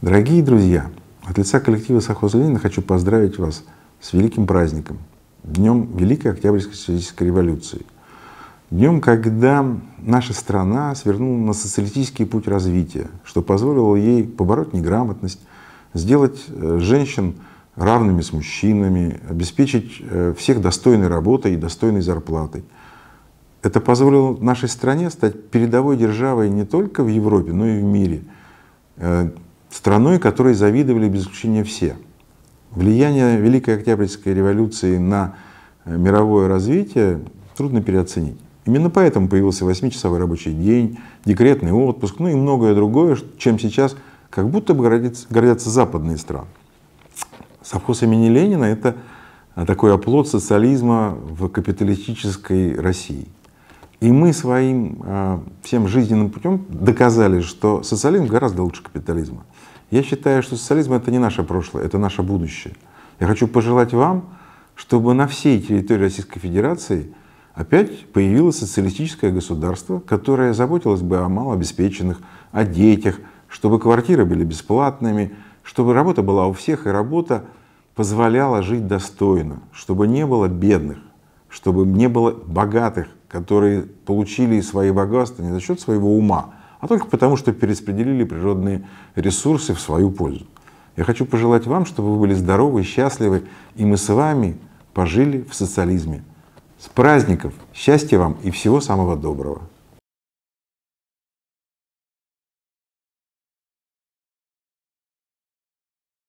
Дорогие друзья, от лица коллектива «Совхоз Ленина» хочу поздравить вас с великим праздником, Днем Великой Октябрьской социалистической революции. Днем, когда наша страна свернула на социалистический путь развития, что позволило ей побороть неграмотность, сделать э, женщин равными с мужчинами, обеспечить э, всех достойной работой и достойной зарплатой. Это позволило нашей стране стать передовой державой не только в Европе, но и в мире. Э, страной, которой завидовали без исключения все. Влияние Великой Октябрьской революции на э, мировое развитие трудно переоценить. Именно поэтому появился 8-часовой рабочий день, декретный отпуск, ну и многое другое, чем сейчас как будто бы гордятся западные страны. Совхоз имени Ленина — это э, такой оплот социализма в капиталистической России — и мы своим а, всем жизненным путем доказали, что социализм гораздо лучше капитализма. Я считаю, что социализм это не наше прошлое, это наше будущее. Я хочу пожелать вам, чтобы на всей территории Российской Федерации опять появилось социалистическое государство, которое заботилось бы о малообеспеченных, о детях, чтобы квартиры были бесплатными, чтобы работа была у всех, и работа позволяла жить достойно, чтобы не было бедных, чтобы не было богатых, которые получили свои богатства не за счет своего ума, а только потому, что перераспределили природные ресурсы в свою пользу. Я хочу пожелать вам, чтобы вы были здоровы, счастливы, и мы с вами пожили в социализме. С праздников! Счастья вам и всего самого доброго!